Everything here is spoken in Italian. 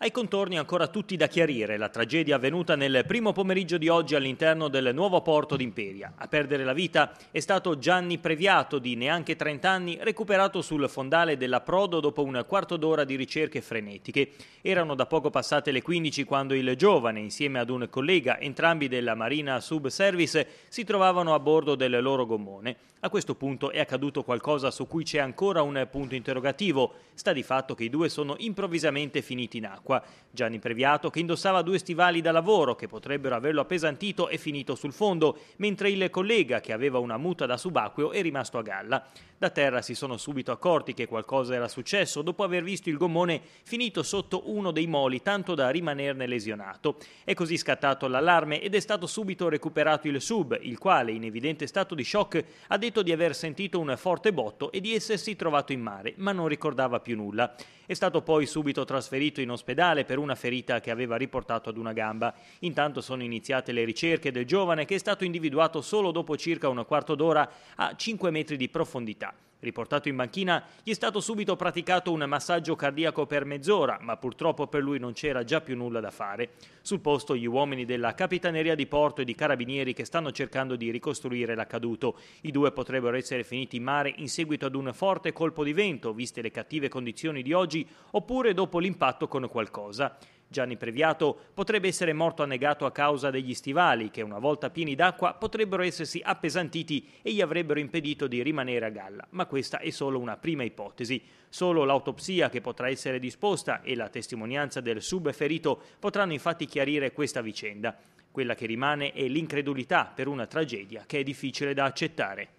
Ai contorni ancora tutti da chiarire la tragedia avvenuta nel primo pomeriggio di oggi all'interno del nuovo porto d'Imperia. A perdere la vita è stato Gianni Previato di neanche 30 anni recuperato sul fondale della Prodo dopo un quarto d'ora di ricerche frenetiche. Erano da poco passate le 15 quando il giovane insieme ad un collega, entrambi della Marina Sub Service, si trovavano a bordo del loro gommone. A questo punto è accaduto qualcosa su cui c'è ancora un punto interrogativo. Sta di fatto che i due sono improvvisamente finiti in acqua acqua, Gianni Previato, che indossava due stivali da lavoro che potrebbero averlo appesantito, e finito sul fondo, mentre il collega, che aveva una muta da subacqueo, è rimasto a galla. Da terra si sono subito accorti che qualcosa era successo dopo aver visto il gommone finito sotto uno dei moli, tanto da rimanerne lesionato. È così scattato l'allarme ed è stato subito recuperato il sub, il quale, in evidente stato di shock, ha detto di aver sentito un forte botto e di essersi trovato in mare, ma non ricordava più nulla. È stato poi subito trasferito in ospedale ospedale per una ferita che aveva riportato ad una gamba. Intanto sono iniziate le ricerche del giovane che è stato individuato solo dopo circa un quarto d'ora a 5 metri di profondità. Riportato in banchina, gli è stato subito praticato un massaggio cardiaco per mezz'ora, ma purtroppo per lui non c'era già più nulla da fare. Sul posto gli uomini della Capitaneria di Porto e di Carabinieri che stanno cercando di ricostruire l'accaduto. I due potrebbero essere finiti in mare in seguito ad un forte colpo di vento, viste le cattive condizioni di oggi, oppure dopo l'impatto con qualcuno qualcosa. Gianni Previato potrebbe essere morto annegato a causa degli stivali che una volta pieni d'acqua potrebbero essersi appesantiti e gli avrebbero impedito di rimanere a galla, ma questa è solo una prima ipotesi. Solo l'autopsia che potrà essere disposta e la testimonianza del subferito potranno infatti chiarire questa vicenda. Quella che rimane è l'incredulità per una tragedia che è difficile da accettare.